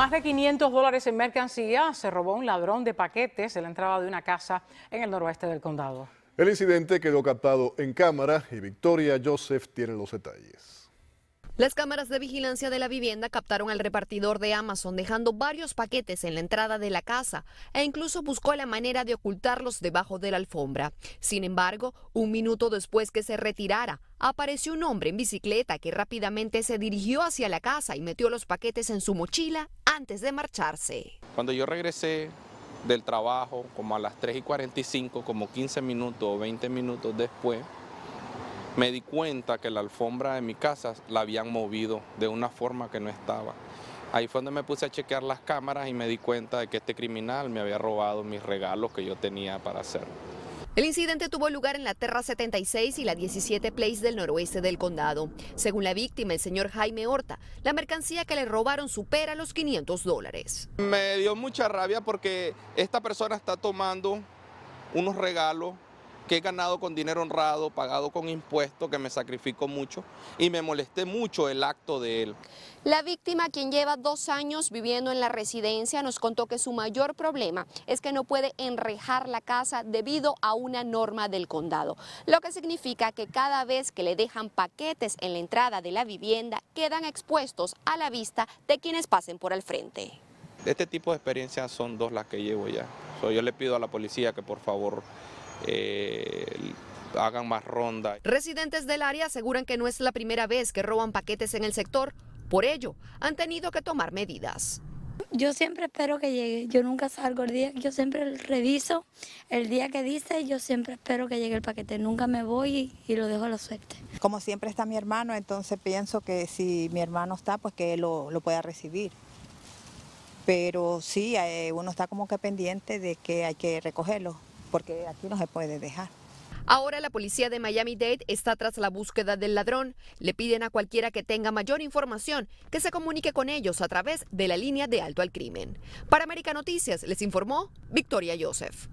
Más de 500 dólares en mercancía se robó un ladrón de paquetes en la entrada de una casa en el noroeste del condado. El incidente quedó captado en cámara y Victoria Joseph tiene los detalles. Las cámaras de vigilancia de la vivienda captaron al repartidor de Amazon dejando varios paquetes en la entrada de la casa e incluso buscó la manera de ocultarlos debajo de la alfombra. Sin embargo, un minuto después que se retirara, apareció un hombre en bicicleta que rápidamente se dirigió hacia la casa y metió los paquetes en su mochila antes de marcharse. Cuando yo regresé del trabajo, como a las 3 y 45, como 15 minutos o 20 minutos después, me di cuenta que la alfombra de mi casa la habían movido de una forma que no estaba. Ahí fue donde me puse a chequear las cámaras y me di cuenta de que este criminal me había robado mis regalos que yo tenía para hacer. El incidente tuvo lugar en la Terra 76 y la 17 Place del noroeste del condado. Según la víctima, el señor Jaime Horta, la mercancía que le robaron supera los 500 dólares. Me dio mucha rabia porque esta persona está tomando unos regalos que he ganado con dinero honrado, pagado con impuestos, que me sacrifico mucho y me molesté mucho el acto de él. La víctima, quien lleva dos años viviendo en la residencia, nos contó que su mayor problema es que no puede enrejar la casa debido a una norma del condado, lo que significa que cada vez que le dejan paquetes en la entrada de la vivienda, quedan expuestos a la vista de quienes pasen por el frente. Este tipo de experiencias son dos las que llevo ya. yo le pido a la policía que por favor eh, hagan más rondas. Residentes del área aseguran que no es la primera vez que roban paquetes en el sector, por ello han tenido que tomar medidas. Yo siempre espero que llegue, yo nunca salgo el día, yo siempre reviso el día que dice, yo siempre espero que llegue el paquete, nunca me voy y, lo dejo a la suerte. Como siempre está mi hermano, entonces pienso que si mi hermano está, pues que lo, lo pueda recibir. Pero sí, eh, uno está como que pendiente de que hay que recogerlo porque aquí no se puede dejar. Ahora la policía de Miami-Dade está tras la búsqueda del ladrón. Le piden a cualquiera que tenga mayor información que se comunique con ellos a través de la línea de alto al crimen. Para América Noticias les informó Victoria Joseph.